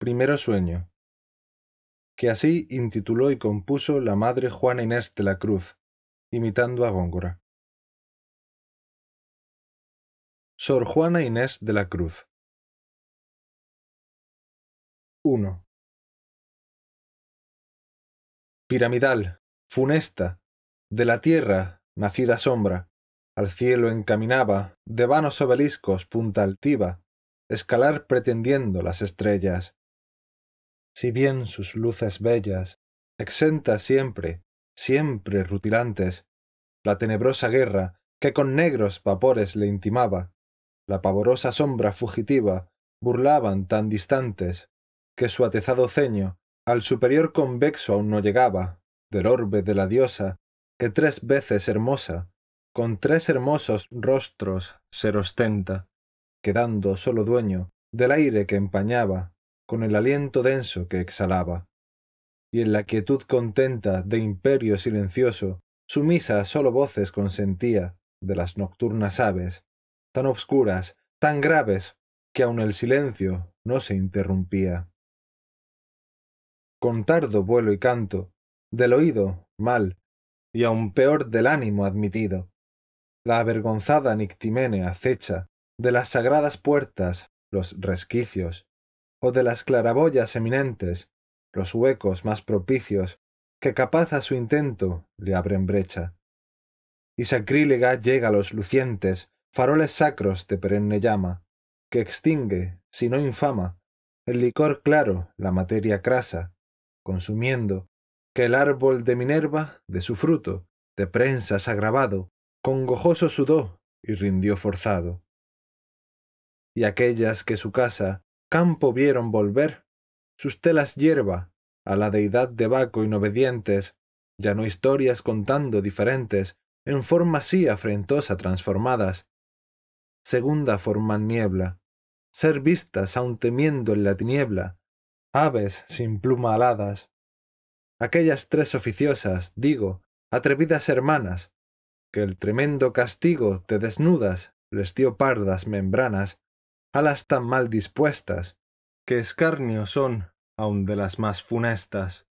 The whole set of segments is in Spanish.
Primero sueño, que así intituló y compuso la madre Juana Inés de la Cruz, imitando a Góngora. Sor Juana Inés de la Cruz 1. Piramidal, funesta, de la tierra, nacida sombra, al cielo encaminaba, de vanos obeliscos punta altiva, escalar pretendiendo las estrellas, si bien sus luces bellas, exentas siempre, siempre rutilantes, la tenebrosa guerra que con negros vapores le intimaba, la pavorosa sombra fugitiva burlaban tan distantes, que su atezado ceño al superior convexo aún no llegaba, del orbe de la diosa, que tres veces hermosa, con tres hermosos rostros se ostenta, quedando solo dueño del aire que empañaba, con el aliento denso que exhalaba, y en la quietud contenta de imperio silencioso, sumisa sólo voces consentía de las nocturnas aves, tan obscuras, tan graves, que aun el silencio no se interrumpía. Con tardo vuelo y canto, del oído, mal, y aun peor del ánimo admitido, la avergonzada Nictimene acecha de las sagradas puertas los resquicios o de las claraboyas eminentes, los huecos más propicios, que capaz a su intento le abren brecha. Y sacrílega llega a los lucientes, faroles sacros de perenne llama, que extingue, si no infama, el licor claro, la materia crasa, consumiendo, que el árbol de Minerva, de su fruto, de prensas agravado, congojoso sudó y rindió forzado. Y aquellas que su casa, campo vieron volver sus telas hierba a la deidad de baco inobedientes ya no historias contando diferentes en forma así afrentosa transformadas segunda forma niebla ser vistas aun temiendo en la tiniebla aves sin pluma aladas aquellas tres oficiosas digo atrevidas hermanas que el tremendo castigo de desnudas les dio pardas membranas alas tan mal dispuestas, que escarnio son aun de las más funestas.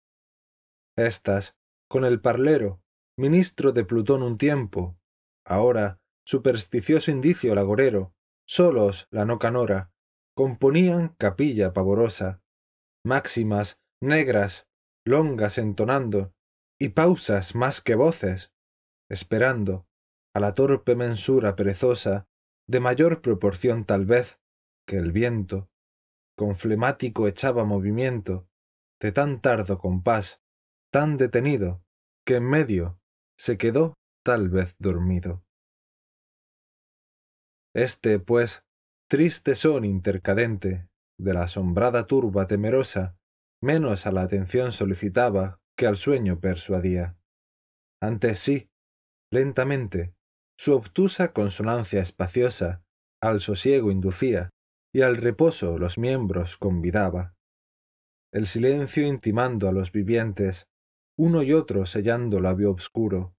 Estas, con el parlero, ministro de Plutón un tiempo, ahora supersticioso indicio lagorero, solos la no canora, componían capilla pavorosa, máximas negras, longas entonando, y pausas más que voces, esperando a la torpe mensura perezosa, de mayor proporción tal vez, que el viento con flemático echaba movimiento de tan tardo compás tan detenido que en medio se quedó tal vez dormido este pues triste son intercadente de la asombrada turba temerosa menos a la atención solicitaba que al sueño persuadía antes sí lentamente su obtusa consonancia espaciosa al sosiego inducía y al reposo los miembros convidaba. El silencio intimando a los vivientes, uno y otro sellando labio obscuro,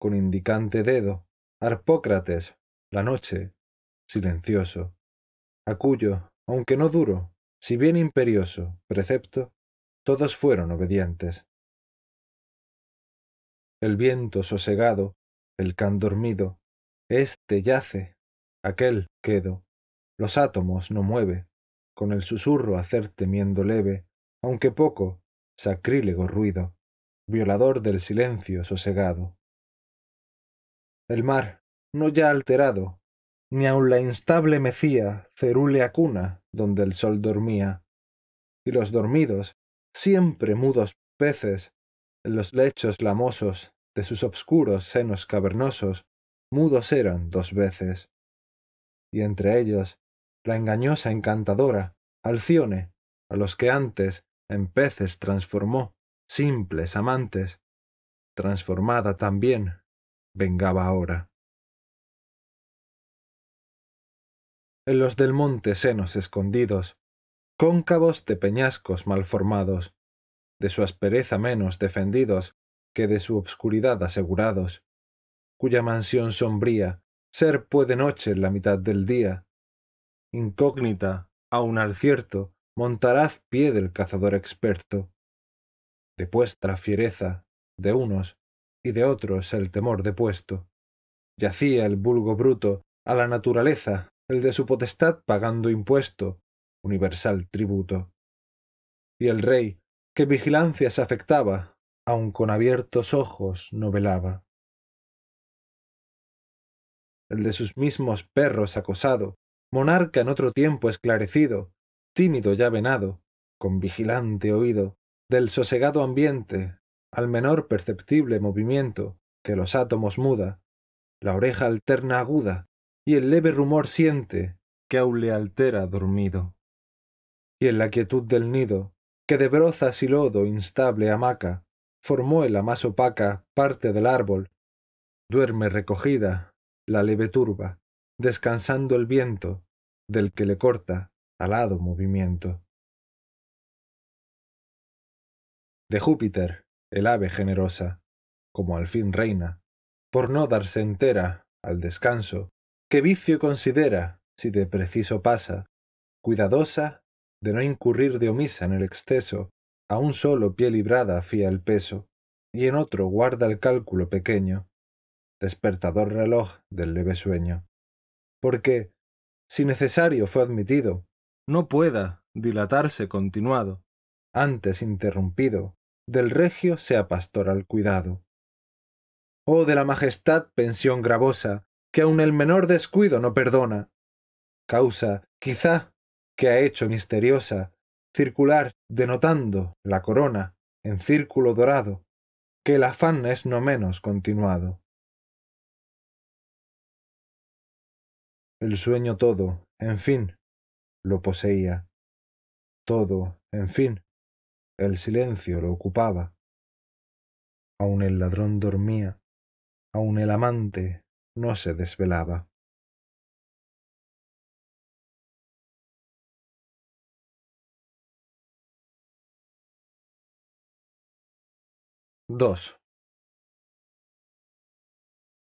con indicante dedo, Arpócrates, la noche, silencioso, a cuyo, aunque no duro, si bien imperioso, precepto, todos fueron obedientes. El viento sosegado, el can dormido, éste yace, aquel quedo, los átomos no mueve, con el susurro hacer temiendo leve, aunque poco, sacrílego ruido, violador del silencio sosegado. El mar, no ya alterado, ni aun la instable mecía cerúlea cuna donde el sol dormía, y los dormidos, siempre mudos peces, en los lechos lamosos de sus obscuros senos cavernosos, mudos eran dos veces, y entre ellos la engañosa encantadora, Alcione, a los que antes en peces transformó, simples amantes, transformada también, vengaba ahora. En los del monte senos escondidos, cóncavos de peñascos malformados, de su aspereza menos defendidos que de su obscuridad asegurados, cuya mansión sombría ser puede noche en la mitad del día, incógnita, aun al cierto, montaraz pie del cazador experto. Depuesta la fiereza de unos y de otros el temor depuesto. Yacía el vulgo bruto a la naturaleza, el de su potestad pagando impuesto, universal tributo. Y el rey, que vigilancia se afectaba, aun con abiertos ojos no velaba. El de sus mismos perros acosado, monarca en otro tiempo esclarecido, tímido ya venado, con vigilante oído, del sosegado ambiente, al menor perceptible movimiento que los átomos muda, la oreja alterna aguda, y el leve rumor siente que aún le altera dormido. Y en la quietud del nido, que de brozas y lodo instable hamaca, formó en la más opaca parte del árbol, duerme recogida la leve turba descansando el viento del que le corta alado movimiento. De Júpiter, el ave generosa, como al fin reina, por no darse entera al descanso, que vicio considera, si de preciso pasa, cuidadosa de no incurrir de omisa en el exceso, a un solo pie librada fía el peso, y en otro guarda el cálculo pequeño, despertador reloj del leve sueño porque, si necesario fue admitido, no pueda dilatarse continuado, antes interrumpido, del regio sea pastoral cuidado. Oh de la majestad pensión gravosa, que aun el menor descuido no perdona, causa, quizá, que ha hecho misteriosa, circular denotando la corona, en círculo dorado, que el afán es no menos continuado. el sueño todo, en fin, lo poseía. Todo, en fin, el silencio lo ocupaba. Aun el ladrón dormía, aun el amante no se desvelaba. 2.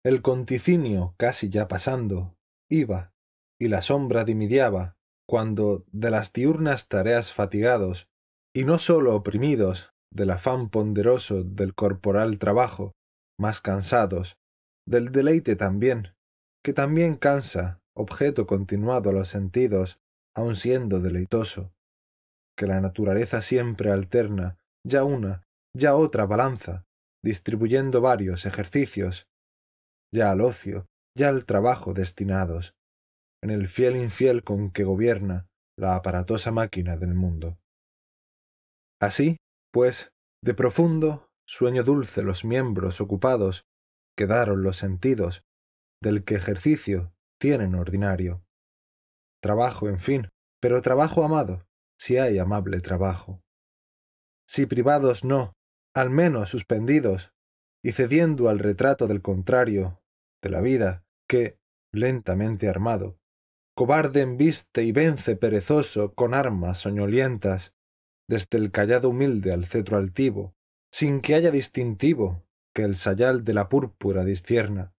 El conticinio, casi ya pasando, iba y la sombra dimidiaba cuando de las diurnas tareas fatigados y no sólo oprimidos del afán ponderoso del corporal trabajo más cansados del deleite también que también cansa objeto continuado a los sentidos aun siendo deleitoso que la naturaleza siempre alterna ya una ya otra balanza distribuyendo varios ejercicios ya al ocio ya al trabajo destinados, en el fiel infiel con que gobierna la aparatosa máquina del mundo. Así, pues, de profundo sueño dulce los miembros ocupados quedaron los sentidos del que ejercicio tienen ordinario. Trabajo, en fin, pero trabajo amado, si hay amable trabajo. Si privados no, al menos suspendidos, y cediendo al retrato del contrario, de la vida, que, lentamente armado, cobarde embiste y vence perezoso con armas soñolientas, desde el callado humilde al cetro altivo, sin que haya distintivo que el sayal de la púrpura discierna.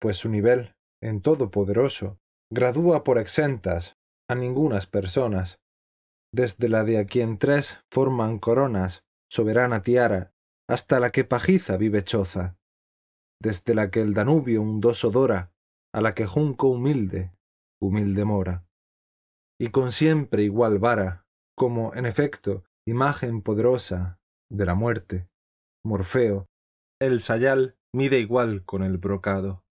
Pues su nivel, en todo poderoso, gradúa por exentas a ningunas personas, desde la de a quien tres forman coronas, soberana tiara, hasta la que pajiza vive choza desde la que el Danubio undoso dora, a la que junco humilde, humilde mora. Y con siempre igual vara, como en efecto imagen poderosa de la muerte, Morfeo, el sayal mide igual con el brocado.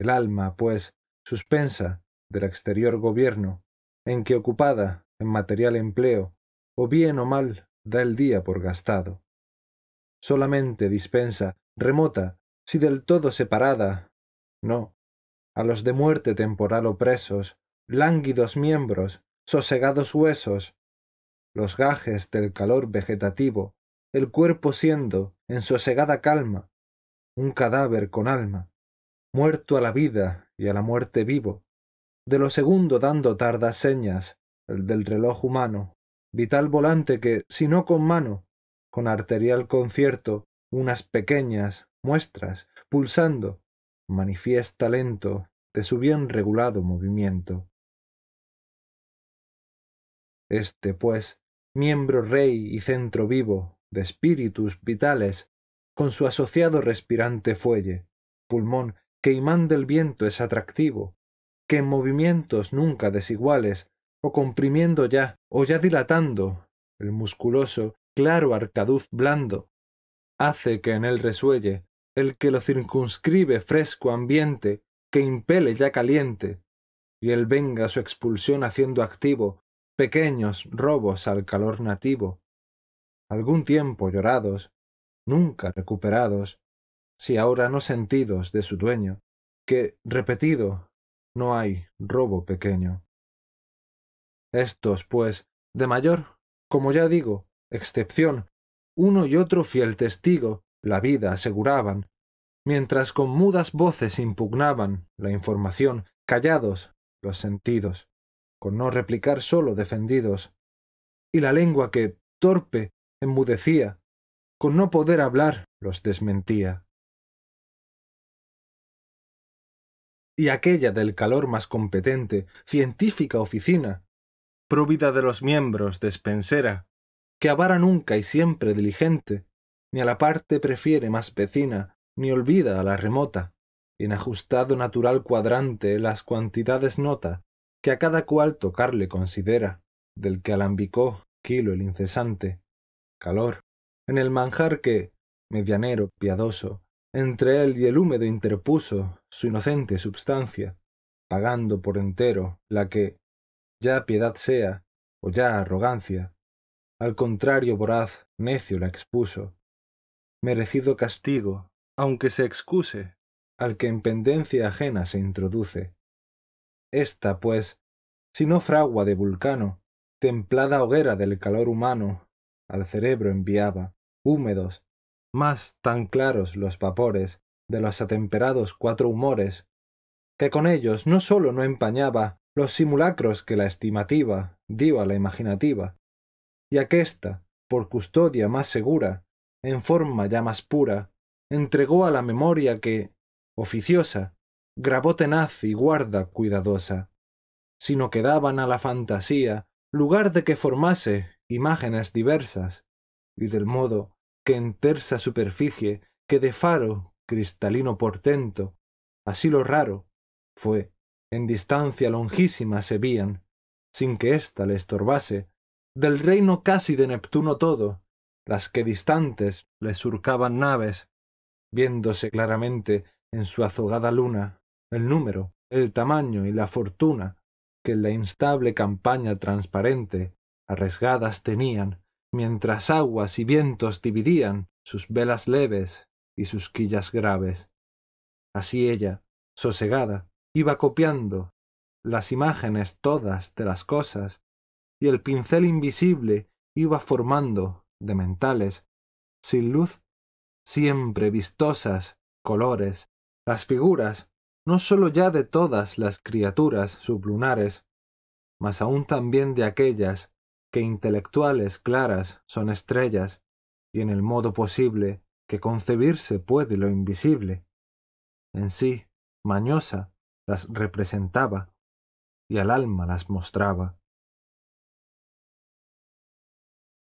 El alma, pues, suspensa del exterior gobierno, en que ocupada en material empleo, o bien o mal da el día por gastado solamente dispensa, remota, si del todo separada. No, a los de muerte temporal opresos, lánguidos miembros, sosegados huesos, los gajes del calor vegetativo, el cuerpo siendo, en sosegada calma, un cadáver con alma, muerto a la vida y a la muerte vivo, de lo segundo dando tardas señas, el del reloj humano, vital volante que, si no con mano, con arterial concierto unas pequeñas muestras, pulsando, manifiesta lento de su bien regulado movimiento. Este, pues, miembro rey y centro vivo de espíritus vitales, con su asociado respirante fuelle, pulmón que imán del viento es atractivo, que en movimientos nunca desiguales, o comprimiendo ya, o ya dilatando, el musculoso claro arcaduz blando, hace que en él resuelle el que lo circunscribe fresco ambiente que impele ya caliente, y él venga su expulsión haciendo activo pequeños robos al calor nativo, algún tiempo llorados, nunca recuperados, si ahora no sentidos de su dueño, que, repetido, no hay robo pequeño. Estos, pues, de mayor, como ya digo, excepción, uno y otro fiel testigo, la vida aseguraban, mientras con mudas voces impugnaban la información, callados los sentidos, con no replicar sólo defendidos, y la lengua que, torpe, enmudecía, con no poder hablar los desmentía. Y aquella del calor más competente, científica oficina, provida de los miembros despensera, que avara nunca y siempre diligente, ni a la parte prefiere más vecina, ni olvida a la remota, en ajustado natural cuadrante las cuantidades nota, que a cada cual tocarle considera, del que alambicó kilo el incesante, calor, en el manjar que, medianero, piadoso, entre él y el húmedo interpuso su inocente substancia, pagando por entero la que, ya piedad sea, o ya arrogancia, al contrario voraz, necio la expuso. Merecido castigo, aunque se excuse, al que en pendencia ajena se introduce. Esta, pues, si no fragua de vulcano, templada hoguera del calor humano, al cerebro enviaba, húmedos, más tan claros los vapores de los atemperados cuatro humores, que con ellos no sólo no empañaba los simulacros que la estimativa dio a la imaginativa, y aquesta, por custodia más segura, en forma ya más pura, entregó a la memoria que, oficiosa, grabó tenaz y guarda cuidadosa, sino que daban a la fantasía lugar de que formase imágenes diversas, y del modo que en tersa superficie que de faro cristalino portento, así lo raro fue, en distancia longísima se vían, sin que ésta le estorbase, del reino casi de Neptuno todo, las que distantes le surcaban naves, viéndose claramente en su azogada luna el número, el tamaño y la fortuna que en la instable campaña transparente arriesgadas tenían, mientras aguas y vientos dividían sus velas leves y sus quillas graves. Así ella, sosegada, iba copiando las imágenes todas de las cosas y el pincel invisible iba formando, de mentales, sin luz, siempre vistosas, colores, las figuras, no sólo ya de todas las criaturas sublunares, mas aún también de aquellas que intelectuales claras son estrellas, y en el modo posible que concebirse puede lo invisible. En sí, mañosa, las representaba, y al alma las mostraba.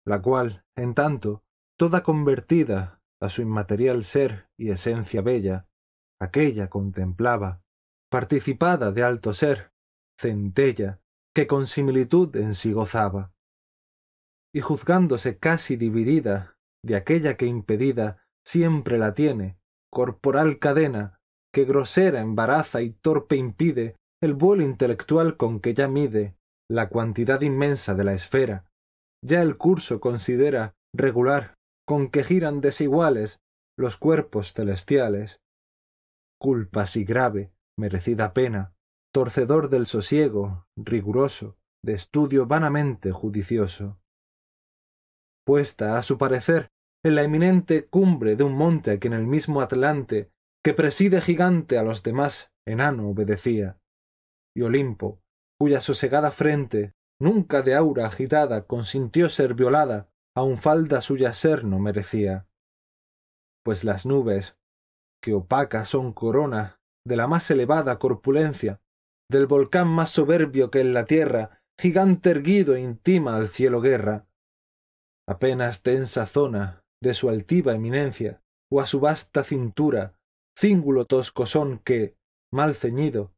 la cual, en tanto, toda convertida a su inmaterial ser y esencia bella, aquella contemplaba, participada de alto ser, centella, que con similitud en sí gozaba. Y juzgándose casi dividida de aquella que impedida siempre la tiene, corporal cadena, que grosera embaraza y torpe impide el vuelo intelectual con que ya mide la cuantidad inmensa de la esfera, ya el curso considera regular con que giran desiguales los cuerpos celestiales. Culpa si grave, merecida pena, torcedor del sosiego, riguroso, de estudio vanamente judicioso. Puesta, a su parecer, en la eminente cumbre de un monte a quien el mismo Atlante, que preside gigante a los demás, enano obedecía, y Olimpo, cuya sosegada frente nunca de aura agitada consintió ser violada aun falda suya ser no merecía pues las nubes que opacas son corona de la más elevada corpulencia del volcán más soberbio que en la tierra gigante erguido intima al cielo guerra apenas tensa zona de su altiva eminencia o a su vasta cintura cíngulo tosco son que mal ceñido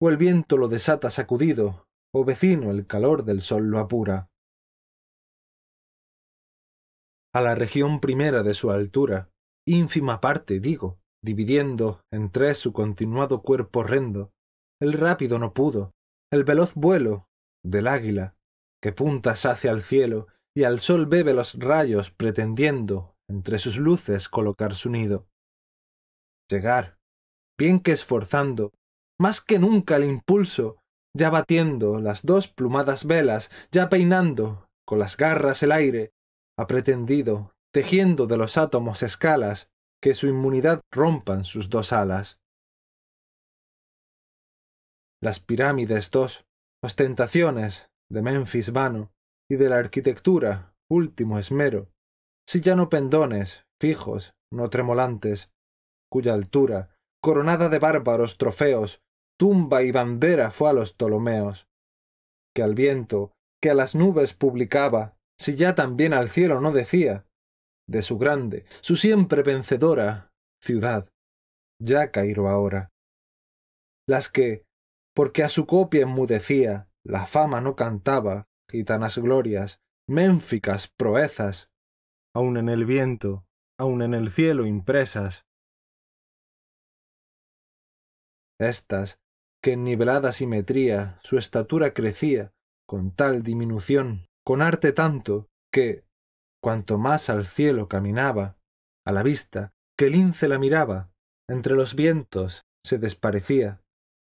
o el viento lo desata sacudido o vecino, el calor del sol lo apura. A la región primera de su altura, ínfima parte, digo, dividiendo en tres su continuado cuerpo horrendo, el rápido no pudo, el veloz vuelo del águila, que puntas hacia el cielo y al sol bebe los rayos pretendiendo entre sus luces colocar su nido. Llegar, bien que esforzando, más que nunca el impulso, ya batiendo las dos plumadas velas, ya peinando con las garras el aire, ha pretendido, tejiendo de los átomos escalas que su inmunidad rompan sus dos alas. Las pirámides dos, ostentaciones de Memphis vano y de la arquitectura último esmero, si ya no pendones, fijos, no tremolantes, cuya altura, coronada de bárbaros trofeos, tumba y bandera fue a los Ptolomeos, que al viento, que a las nubes publicaba, si ya también al cielo no decía, de su grande, su siempre vencedora ciudad, ya Cairo ahora. Las que, porque a su copia enmudecía, la fama no cantaba, gitanas glorias, ménficas proezas, aun en el viento, aun en el cielo impresas. Estas, que en nivelada simetría su estatura crecía con tal diminución con arte tanto que cuanto más al cielo caminaba a la vista que lince la miraba entre los vientos se desparecía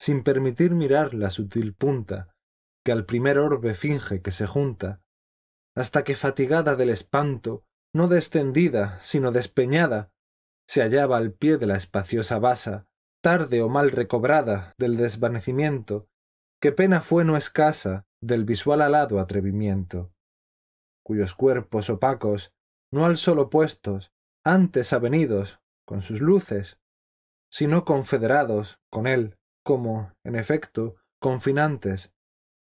sin permitir mirar la sutil punta que al primer orbe finge que se junta hasta que fatigada del espanto no descendida sino despeñada se hallaba al pie de la espaciosa basa tarde o mal recobrada del desvanecimiento, que pena fue no escasa del visual alado atrevimiento, cuyos cuerpos opacos, no al solo puestos, antes avenidos, con sus luces, sino confederados con él, como, en efecto, confinantes,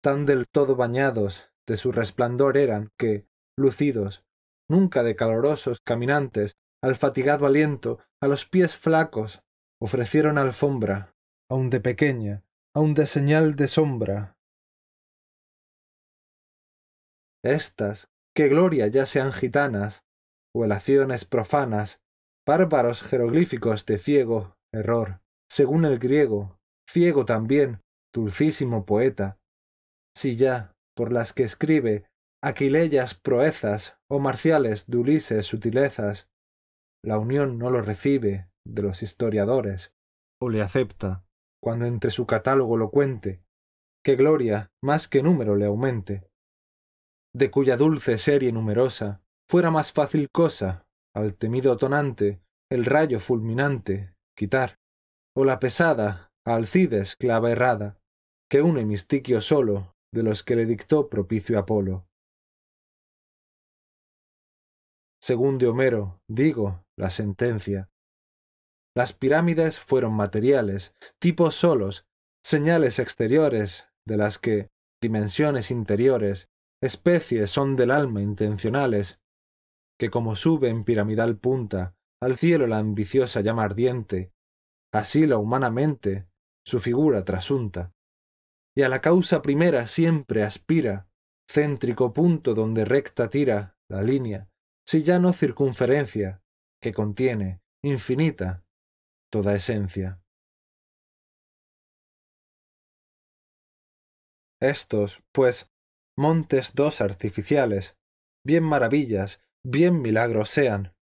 tan del todo bañados de su resplandor eran que, lucidos, nunca de calorosos caminantes, al fatigado aliento, a los pies flacos, ofrecieron alfombra, aun de pequeña, aun de señal de sombra. Estas, que gloria ya sean gitanas, elaciones profanas, bárbaros jeroglíficos de ciego error, según el griego, ciego también, dulcísimo poeta. Si ya, por las que escribe, aquileyas proezas o marciales de Ulises sutilezas, la unión no lo recibe, de los historiadores, o le acepta, cuando entre su catálogo lo cuente, que gloria más que número le aumente, de cuya dulce serie numerosa fuera más fácil cosa al temido tonante el rayo fulminante quitar, o la pesada Alcides clava errada, que un hemistiquio solo de los que le dictó propicio Apolo. Según de Homero, digo, la sentencia, las pirámides fueron materiales, tipos solos, señales exteriores de las que dimensiones interiores, especies son del alma intencionales, que como sube en piramidal punta al cielo la ambiciosa llama ardiente, así la humanamente su figura trasunta, y a la causa primera siempre aspira, céntrico punto donde recta tira la línea, si ya no circunferencia, que contiene, infinita, toda esencia. Estos, pues, montes dos artificiales, bien maravillas, bien milagros sean,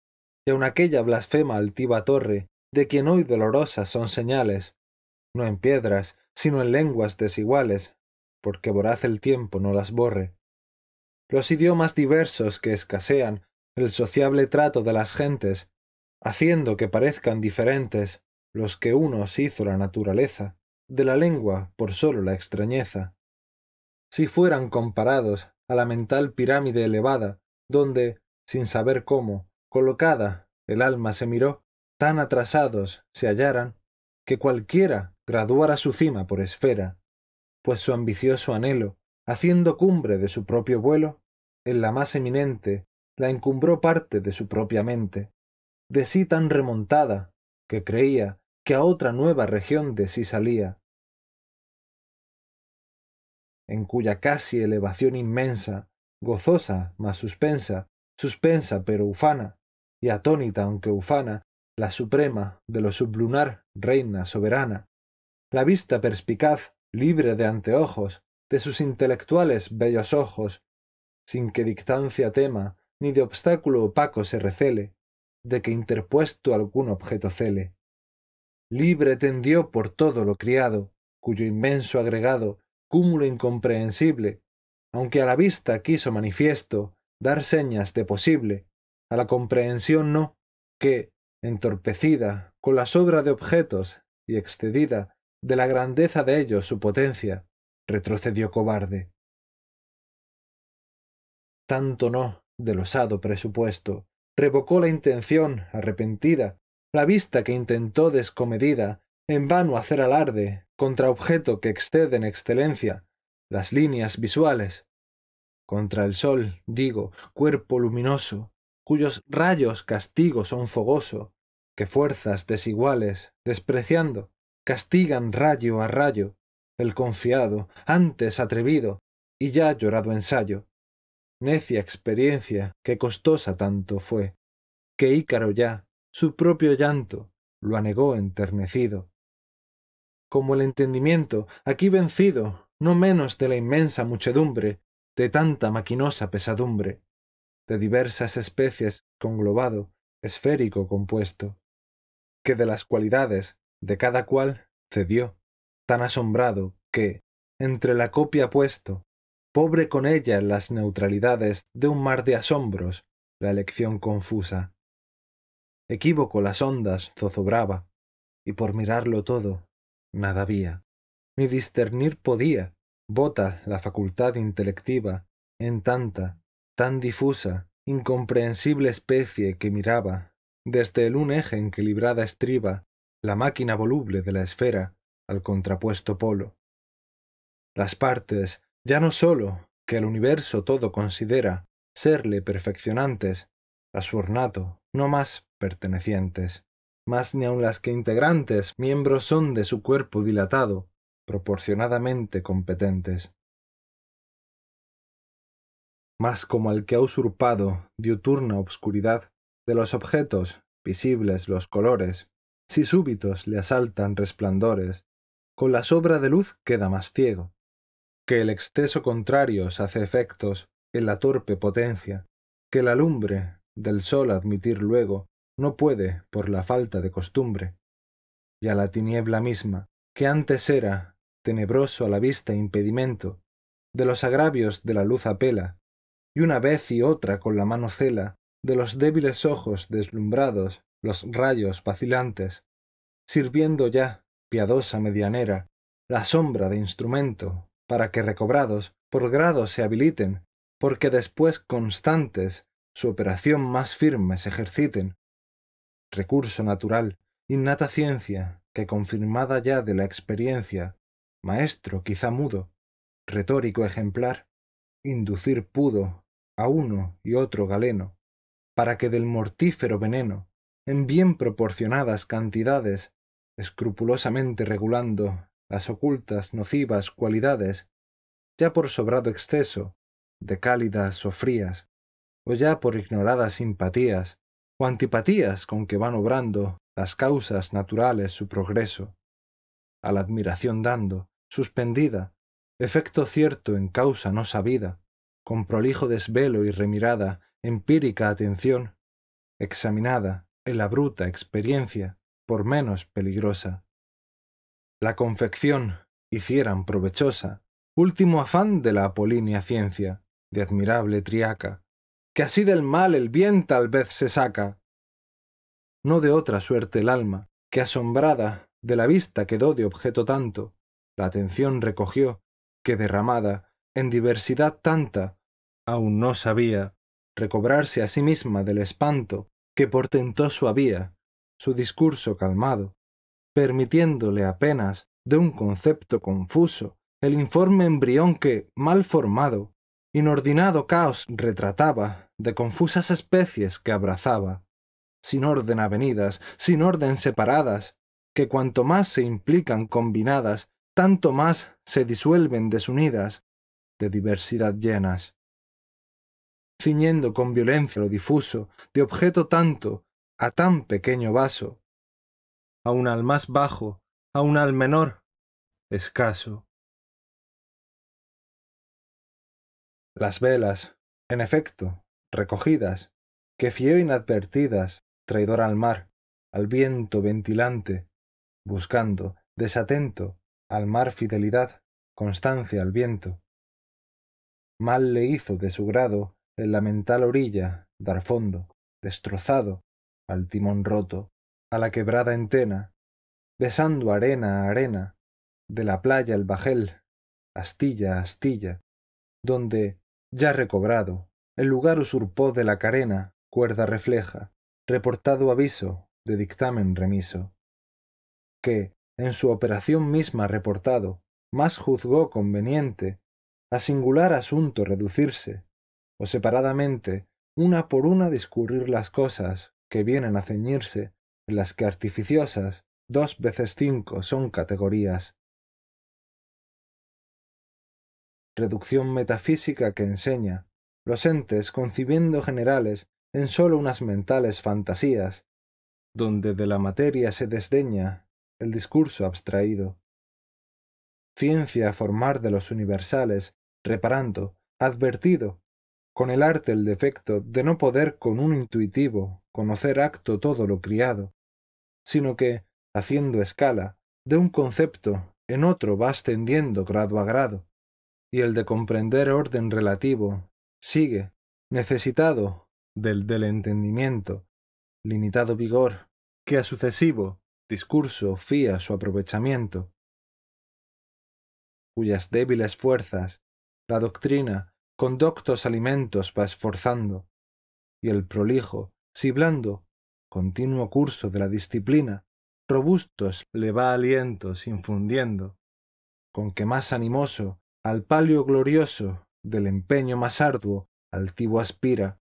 y aun aquella blasfema altiva torre, de quien hoy dolorosas son señales, no en piedras, sino en lenguas desiguales, porque voraz el tiempo no las borre. Los idiomas diversos que escasean, el sociable trato de las gentes, haciendo que parezcan diferentes los que unos hizo la naturaleza, de la lengua por sólo la extrañeza. Si fueran comparados a la mental pirámide elevada, donde, sin saber cómo, colocada, el alma se miró, tan atrasados se hallaran, que cualquiera graduara su cima por esfera, pues su ambicioso anhelo, haciendo cumbre de su propio vuelo, en la más eminente, la encumbró parte de su propia mente de sí tan remontada, que creía que a otra nueva región de sí salía, en cuya casi elevación inmensa, gozosa, mas suspensa, suspensa pero ufana, y atónita aunque ufana, la suprema de lo sublunar reina soberana, la vista perspicaz, libre de anteojos, de sus intelectuales bellos ojos, sin que dictancia tema, ni de obstáculo opaco se recele, de que interpuesto algún objeto cele. Libre tendió por todo lo criado, cuyo inmenso agregado, cúmulo incomprensible, aunque a la vista quiso manifiesto dar señas de posible, a la comprensión no, que, entorpecida con la sobra de objetos y excedida de la grandeza de ellos su potencia, retrocedió cobarde. Tanto no del osado presupuesto, revocó la intención arrepentida la vista que intentó descomedida en vano hacer alarde contra objeto que excede en excelencia las líneas visuales contra el sol digo cuerpo luminoso cuyos rayos castigo son fogoso que fuerzas desiguales despreciando castigan rayo a rayo el confiado antes atrevido y ya llorado ensayo necia experiencia que costosa tanto fue, que Ícaro ya, su propio llanto, lo anegó enternecido. Como el entendimiento, aquí vencido, no menos de la inmensa muchedumbre, de tanta maquinosa pesadumbre, de diversas especies conglobado, esférico compuesto, que de las cualidades de cada cual cedió, tan asombrado que, entre la copia puesto, pobre con ella las neutralidades de un mar de asombros, la elección confusa. Equívoco las ondas zozobraba, y por mirarlo todo, nada había. Ni discernir podía, bota la facultad intelectiva, en tanta, tan difusa, incomprensible especie que miraba, desde el un eje en que librada estriba la máquina voluble de la esfera al contrapuesto polo. Las partes ya no sólo que el universo todo considera serle perfeccionantes, a su ornato, no más pertenecientes, mas ni aun las que integrantes miembros son de su cuerpo dilatado, proporcionadamente competentes. Mas como al que ha usurpado diuturna obscuridad de los objetos visibles los colores, si súbitos le asaltan resplandores, con la sobra de luz queda más ciego, que el exceso contrario se hace efectos en la torpe potencia que la lumbre del sol admitir luego no puede por la falta de costumbre y a la tiniebla misma que antes era tenebroso a la vista e impedimento de los agravios de la luz apela y una vez y otra con la mano cela de los débiles ojos deslumbrados los rayos vacilantes sirviendo ya piadosa medianera la sombra de instrumento para que recobrados por grados se habiliten, porque después constantes su operación más firme se ejerciten. Recurso natural, innata ciencia, que confirmada ya de la experiencia, maestro quizá mudo, retórico ejemplar, inducir pudo a uno y otro galeno, para que del mortífero veneno, en bien proporcionadas cantidades, escrupulosamente regulando las ocultas nocivas cualidades, ya por sobrado exceso, de cálidas o frías, o ya por ignoradas simpatías o antipatías con que van obrando las causas naturales su progreso, a la admiración dando, suspendida, efecto cierto en causa no sabida, con prolijo desvelo y remirada, empírica atención, examinada en la bruta experiencia, por menos peligrosa la confección hicieran provechosa, último afán de la apolínea ciencia, de admirable triaca, que así del mal el bien tal vez se saca. No de otra suerte el alma, que asombrada de la vista quedó de objeto tanto, la atención recogió, que derramada en diversidad tanta, aún no sabía recobrarse a sí misma del espanto que portentoso había, su discurso calmado, permitiéndole apenas, de un concepto confuso, el informe embrión que, mal formado, inordinado caos retrataba, de confusas especies que abrazaba, sin orden avenidas, sin orden separadas, que cuanto más se implican combinadas, tanto más se disuelven desunidas, de diversidad llenas. Ciñendo con violencia lo difuso, de objeto tanto, a tan pequeño vaso, aun al más bajo, aun al menor, escaso. Las velas, en efecto, recogidas, que fío e inadvertidas, traidor al mar, al viento ventilante, buscando, desatento, al mar fidelidad, constancia al viento. Mal le hizo de su grado en la mental orilla dar fondo, destrozado, al timón roto a la quebrada entena, besando arena a arena, de la playa el bajel, astilla a astilla, donde, ya recobrado, el lugar usurpó de la carena, cuerda refleja, reportado aviso de dictamen remiso, que, en su operación misma reportado, más juzgó conveniente a singular asunto reducirse, o separadamente, una por una discurrir las cosas que vienen a ceñirse las que artificiosas, dos veces cinco son categorías. Reducción metafísica que enseña los entes concibiendo generales en sólo unas mentales fantasías, donde de la materia se desdeña el discurso abstraído. Ciencia formar de los universales, reparando, advertido, con el arte el defecto de no poder con un intuitivo conocer acto todo lo criado, sino que, haciendo escala, de un concepto en otro va ascendiendo grado a grado, y el de comprender orden relativo sigue, necesitado del del entendimiento, limitado vigor, que a sucesivo discurso fía su aprovechamiento, cuyas débiles fuerzas la doctrina con doctos alimentos va esforzando, y el prolijo si blando, continuo curso de la disciplina, robustos le va alientos infundiendo, con que más animoso al palio glorioso del empeño más arduo altivo aspira,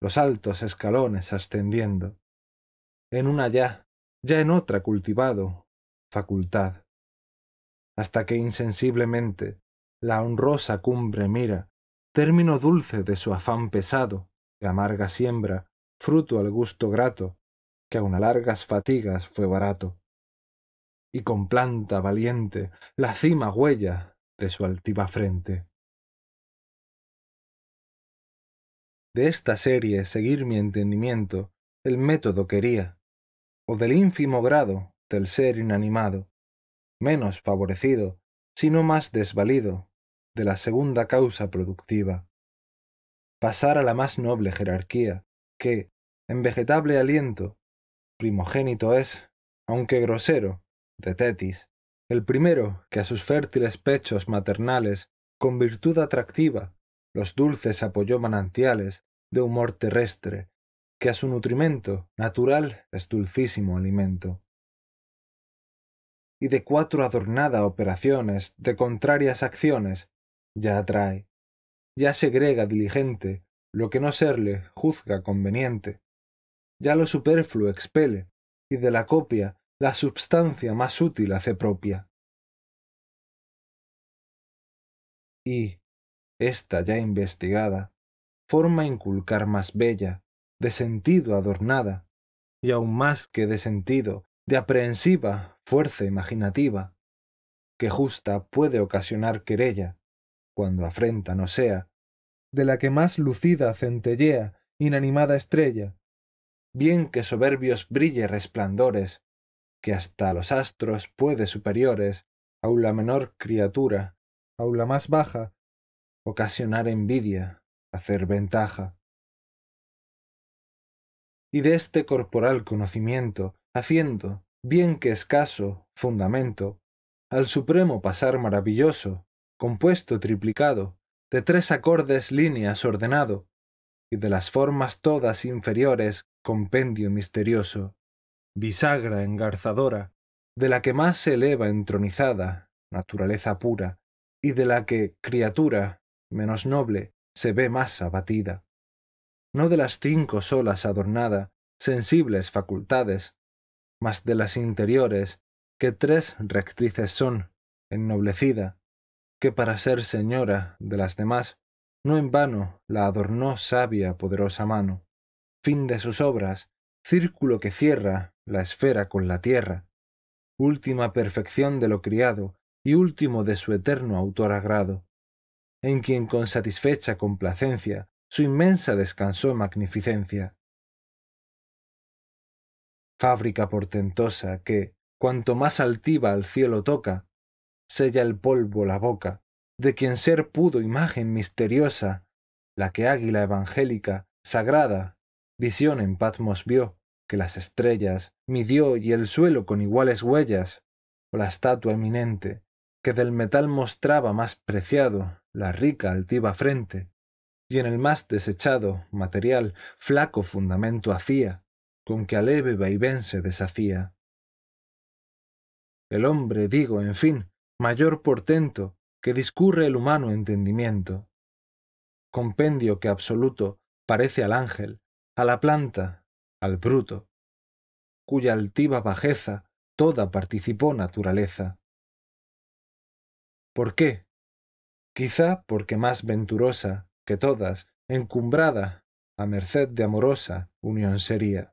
los altos escalones ascendiendo. En una ya, ya en otra cultivado, facultad. Hasta que insensiblemente la honrosa cumbre mira, término dulce de su afán pesado, de amarga siembra, fruto al gusto grato, que aun a largas fatigas fue barato. Y con planta valiente la cima huella de su altiva frente. De esta serie seguir mi entendimiento el método quería, o del ínfimo grado del ser inanimado, menos favorecido, sino más desvalido, de la segunda causa productiva pasar a la más noble jerarquía, que, en vegetable aliento. Primogénito es, aunque grosero, de Tetis, el primero que a sus fértiles pechos maternales, con virtud atractiva, los dulces apoyó manantiales de humor terrestre, que a su nutrimento natural es dulcísimo alimento. Y de cuatro adornada operaciones de contrarias acciones, ya atrae, ya segrega diligente lo que no serle juzga conveniente, ya lo superfluo expele, y de la copia la substancia más útil hace propia. Y, esta ya investigada, forma inculcar más bella, de sentido adornada, y aun más que de sentido, de aprehensiva fuerza imaginativa, que justa puede ocasionar querella, cuando afrenta no sea, de la que más lucida centellea inanimada estrella, bien que soberbios brille resplandores, que hasta los astros puede superiores, aun la menor criatura, aun la más baja, ocasionar envidia, hacer ventaja. Y de este corporal conocimiento, haciendo, bien que escaso, fundamento, al supremo pasar maravilloso, compuesto triplicado, de tres acordes líneas ordenado, y de las formas todas inferiores compendio misterioso, bisagra engarzadora, de la que más se eleva entronizada, naturaleza pura, y de la que criatura, menos noble, se ve más abatida. No de las cinco solas adornada, sensibles facultades, mas de las interiores, que tres rectrices son, ennoblecida, que para ser señora de las demás, no en vano la adornó sabia poderosa mano fin de sus obras, círculo que cierra la esfera con la tierra, última perfección de lo criado y último de su eterno autor agrado, en quien con satisfecha complacencia su inmensa descansó magnificencia. Fábrica portentosa que, cuanto más altiva al cielo toca, sella el polvo la boca, de quien ser pudo imagen misteriosa, la que águila evangélica, sagrada visión en Patmos vio, que las estrellas midió y el suelo con iguales huellas, o la estatua eminente, que del metal mostraba más preciado la rica altiva frente, y en el más desechado material flaco fundamento hacía, con que leve vaivén se deshacía. El hombre, digo, en fin, mayor portento que discurre el humano entendimiento. Compendio que absoluto parece al ángel, a la planta, al bruto, cuya altiva bajeza toda participó naturaleza. ¿Por qué? Quizá porque más venturosa que todas, encumbrada, a merced de amorosa unión sería.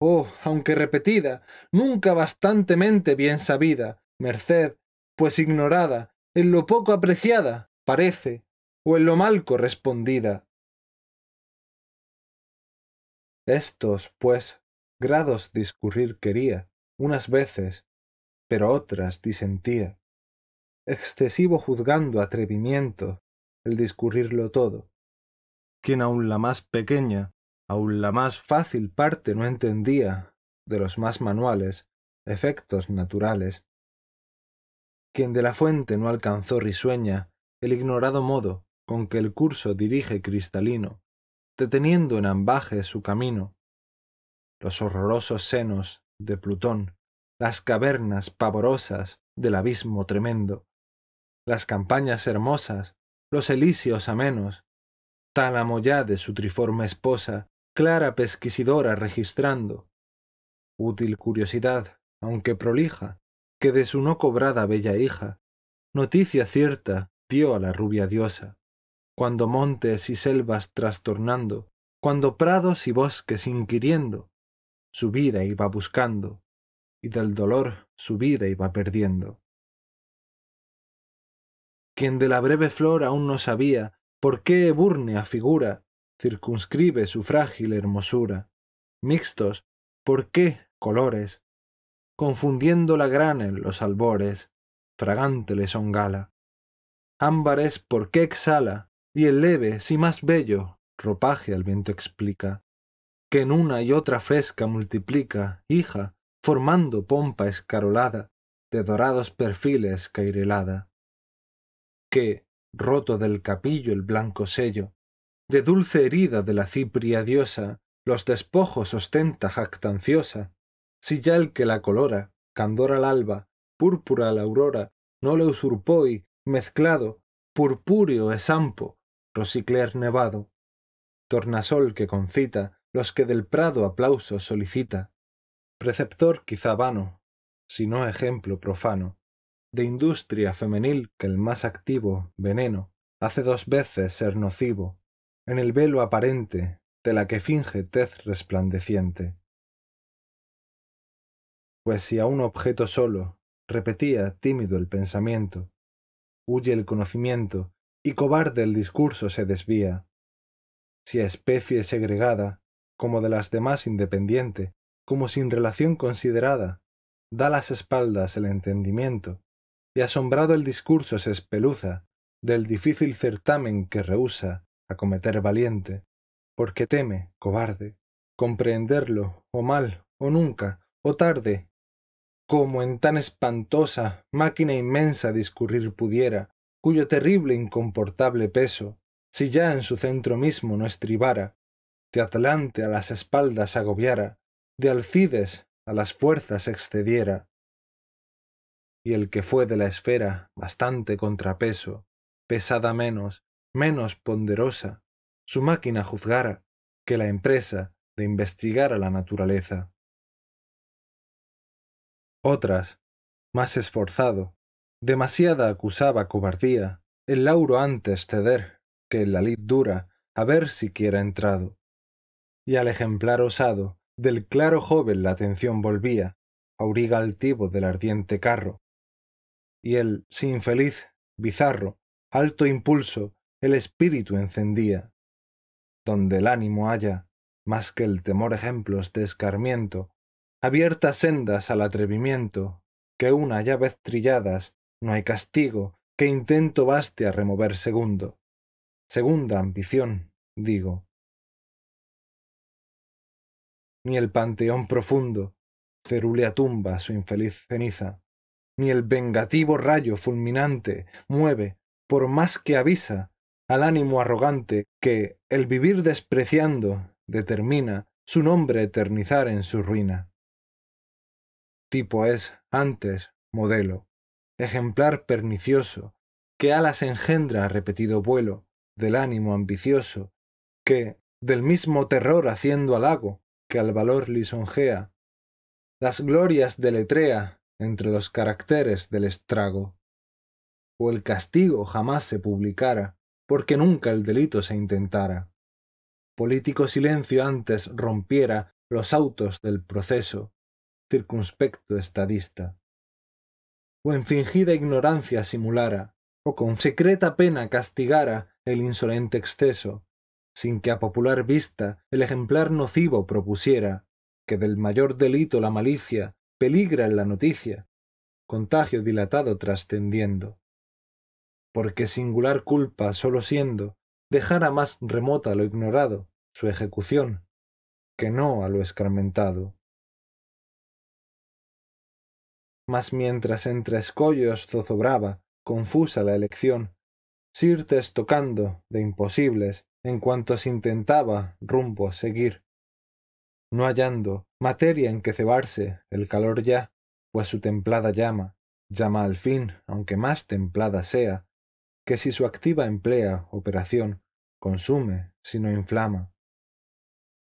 Oh, aunque repetida, nunca bastantemente bien sabida, merced, pues ignorada, en lo poco apreciada, parece, o en lo mal correspondida estos pues grados discurrir quería unas veces pero otras disentía excesivo juzgando atrevimiento el discurrirlo todo quien aun la más pequeña aun la más fácil parte no entendía de los más manuales efectos naturales quien de la fuente no alcanzó risueña el ignorado modo con que el curso dirige cristalino deteniendo en ambaje su camino. Los horrorosos senos de Plutón, las cavernas pavorosas del abismo tremendo, las campañas hermosas, los elíseos amenos, tálamo ya de su triforme esposa, clara pesquisidora registrando. Útil curiosidad, aunque prolija, que de su no cobrada bella hija, noticia cierta dio a la rubia diosa cuando montes y selvas trastornando, cuando prados y bosques inquiriendo, su vida iba buscando, y del dolor su vida iba perdiendo. Quien de la breve flor aún no sabía por qué ebúrnea figura circunscribe su frágil hermosura, mixtos, por qué colores, confundiendo la grana en los albores, fragante le son gala. Ámbares, por qué exhala y el leve, si más bello, ropaje al viento explica, que en una y otra fresca multiplica, hija, formando pompa escarolada de dorados perfiles cairelada, que, roto del capillo el blanco sello, de dulce herida de la cipria diosa, los despojos ostenta jactanciosa, si ya el que la colora, candor al alba, púrpura la aurora, no le usurpó y, mezclado, purpúreo esampo, rosicler nevado tornasol que concita los que del prado aplauso solicita preceptor quizá vano si no ejemplo profano de industria femenil que el más activo veneno hace dos veces ser nocivo en el velo aparente de la que finge tez resplandeciente pues si a un objeto solo repetía tímido el pensamiento huye el conocimiento y cobarde el discurso se desvía. Si a especie segregada, como de las demás independiente, como sin relación considerada, da las espaldas el entendimiento, y asombrado el discurso se espeluza del difícil certamen que rehúsa acometer valiente, porque teme, cobarde, comprenderlo, o mal, o nunca, o tarde, como en tan espantosa máquina inmensa discurrir pudiera, cuyo terrible incomportable peso, si ya en su centro mismo no estribara, de Atlante a las espaldas agobiara, de Alcides a las fuerzas excediera. Y el que fue de la esfera bastante contrapeso, pesada menos, menos ponderosa, su máquina juzgara que la empresa de investigar a la naturaleza. Otras, más esforzado, demasiada acusaba cobardía el lauro antes ceder que en la lid dura a haber siquiera entrado y al ejemplar osado del claro joven la atención volvía auriga altivo del ardiente carro y el sin infeliz bizarro alto impulso el espíritu encendía donde el ánimo halla más que el temor ejemplos de escarmiento abiertas sendas al atrevimiento que una ya vez trilladas no hay castigo, que intento baste a remover segundo. Segunda ambición, digo. Ni el panteón profundo, cerulea tumba su infeliz ceniza, ni el vengativo rayo fulminante mueve, por más que avisa, al ánimo arrogante que, el vivir despreciando, determina su nombre eternizar en su ruina. Tipo es, antes, modelo ejemplar pernicioso, que alas engendra repetido vuelo, del ánimo ambicioso, que, del mismo terror haciendo halago, que al valor lisonjea, las glorias deletrea entre los caracteres del estrago. O el castigo jamás se publicara, porque nunca el delito se intentara. Político silencio antes rompiera los autos del proceso, circunspecto estadista o en fingida ignorancia simulara, o con secreta pena castigara el insolente exceso, sin que a popular vista el ejemplar nocivo propusiera, que del mayor delito la malicia peligra en la noticia, contagio dilatado trascendiendo. Porque singular culpa solo siendo, dejara más remota lo ignorado, su ejecución, que no a lo escarmentado. mas mientras entre escollos zozobraba confusa la elección sirtes tocando de imposibles en cuantos intentaba rumbo seguir no hallando materia en que cebarse el calor ya pues su templada llama llama al fin aunque más templada sea que si su activa emplea operación consume sino inflama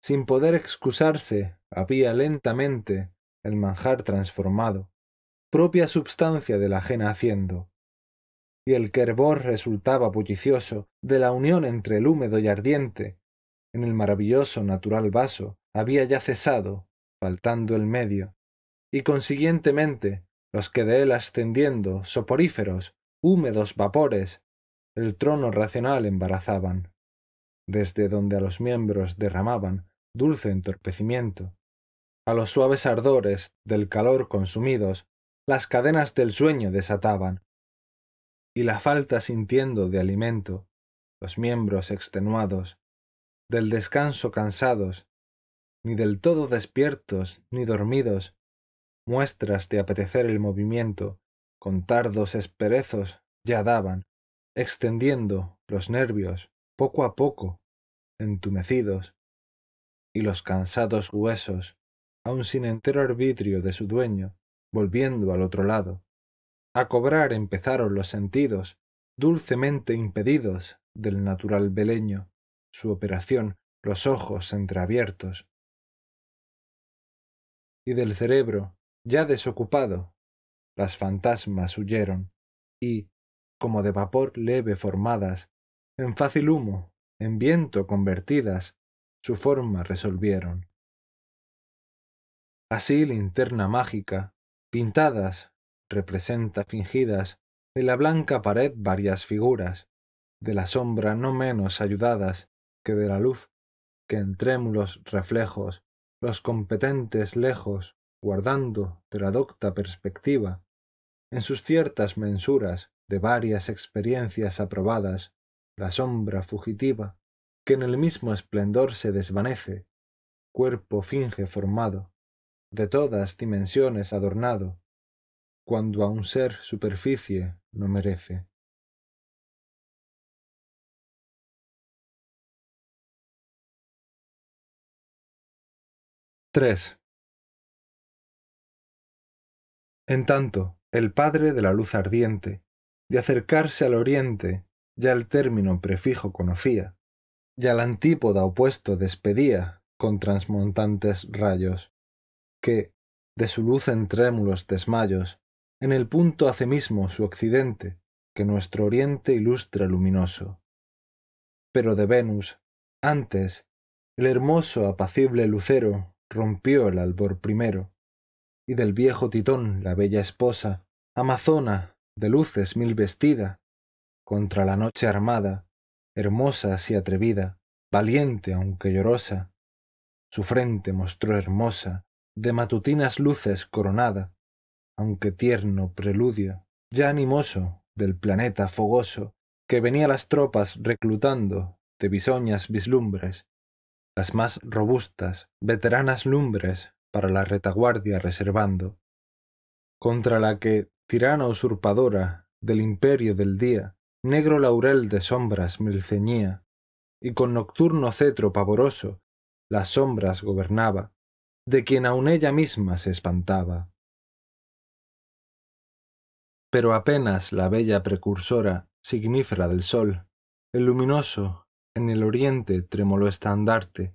sin poder excusarse había lentamente el manjar transformado propia substancia de la ajena haciendo. Y el hervor resultaba bullicioso de la unión entre el húmedo y ardiente, en el maravilloso natural vaso, había ya cesado, faltando el medio, y consiguientemente los que de él ascendiendo, soporíferos, húmedos vapores, el trono racional embarazaban, desde donde a los miembros derramaban dulce entorpecimiento, a los suaves ardores del calor consumidos las cadenas del sueño desataban, y la falta sintiendo de alimento, los miembros extenuados, del descanso cansados, ni del todo despiertos ni dormidos, muestras de apetecer el movimiento, con tardos esperezos ya daban, extendiendo los nervios poco a poco, entumecidos, y los cansados huesos, aun sin entero arbitrio de su dueño, volviendo al otro lado. A cobrar empezaron los sentidos, dulcemente impedidos, del natural beleño, su operación, los ojos entreabiertos. Y del cerebro, ya desocupado, las fantasmas huyeron, y, como de vapor leve formadas, en fácil humo, en viento convertidas, su forma resolvieron. Así linterna mágica, pintadas, representa fingidas de la blanca pared varias figuras, de la sombra no menos ayudadas que de la luz, que en trémulos reflejos los competentes lejos, guardando de la docta perspectiva, en sus ciertas mensuras de varias experiencias aprobadas, la sombra fugitiva, que en el mismo esplendor se desvanece, cuerpo finge formado, de todas dimensiones adornado, cuando a un ser superficie no merece. Tres. En tanto, el Padre de la Luz Ardiente, de acercarse al Oriente, ya el término prefijo conocía, y al antípoda opuesto despedía con transmontantes rayos que, de su luz en trémulos desmayos, en el punto hace mismo su occidente, que nuestro oriente ilustra luminoso. Pero de Venus, antes, el hermoso apacible lucero rompió el albor primero, y del viejo Titón la bella esposa, amazona, de luces mil vestida, contra la noche armada, hermosa así atrevida, valiente aunque llorosa, su frente mostró hermosa, de matutinas luces coronada, aunque tierno preludio, ya animoso del planeta fogoso que venía las tropas reclutando de bisoñas vislumbres, las más robustas, veteranas lumbres para la retaguardia reservando, contra la que, tirana usurpadora del imperio del día, negro laurel de sombras mil ceñía, y con nocturno cetro pavoroso las sombras gobernaba, de quien aun ella misma se espantaba. Pero apenas la bella precursora, signífera del sol, el luminoso, en el oriente tremoló estandarte,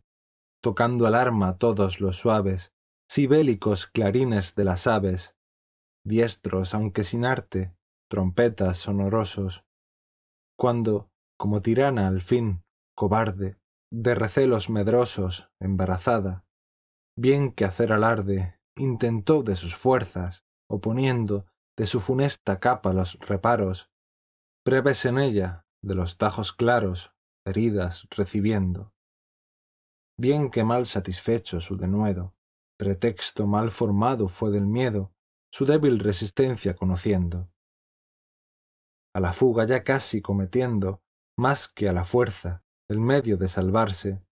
tocando alarma todos los suaves, sibélicos clarines de las aves, diestros aunque sin arte, trompetas sonorosos, cuando, como tirana al fin, cobarde, de recelos medrosos, embarazada, bien que hacer alarde, intentó de sus fuerzas, oponiendo de su funesta capa los reparos, breves en ella, de los tajos claros, heridas recibiendo. Bien que mal satisfecho su denuedo, pretexto mal formado fue del miedo, su débil resistencia conociendo. A la fuga ya casi cometiendo, más que a la fuerza, el medio de salvarse,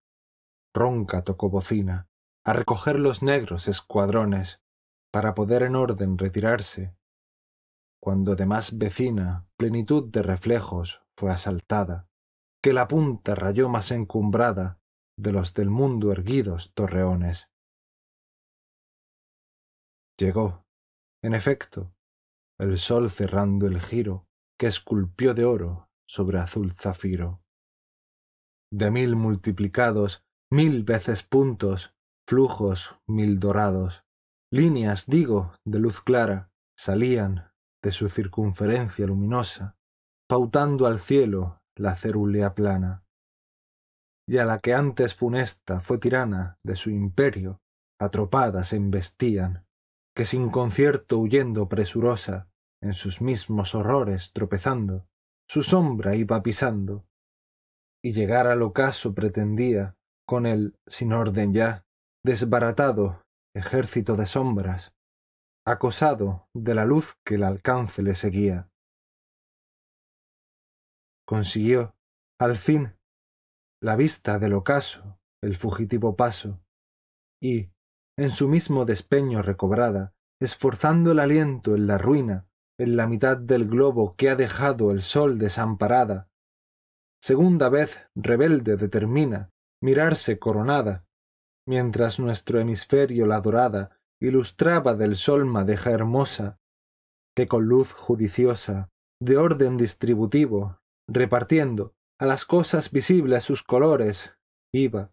ronca tocó bocina, a recoger los negros escuadrones para poder en orden retirarse, cuando de más vecina plenitud de reflejos fue asaltada, que la punta rayó más encumbrada de los del mundo erguidos torreones. Llegó, en efecto, el sol cerrando el giro que esculpió de oro sobre azul zafiro. De mil multiplicados, mil veces puntos, flujos mil dorados, líneas, digo, de luz clara, salían de su circunferencia luminosa, pautando al cielo la cerúlea plana. Y a la que antes funesta fue tirana de su imperio, atropadas embestían, que sin concierto huyendo presurosa, en sus mismos horrores tropezando, su sombra iba pisando, y llegar al ocaso pretendía, con el sin orden ya, desbaratado ejército de sombras, acosado de la luz que el alcance le seguía. Consiguió, al fin, la vista del ocaso, el fugitivo paso, y, en su mismo despeño recobrada, esforzando el aliento en la ruina, en la mitad del globo que ha dejado el sol desamparada, segunda vez rebelde determina mirarse coronada mientras nuestro hemisferio la dorada ilustraba del sol madeja hermosa, que con luz judiciosa, de orden distributivo, repartiendo a las cosas visibles sus colores, iba,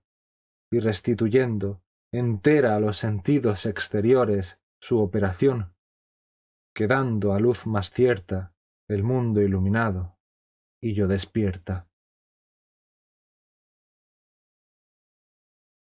y restituyendo entera a los sentidos exteriores su operación, quedando a luz más cierta el mundo iluminado, y yo despierta.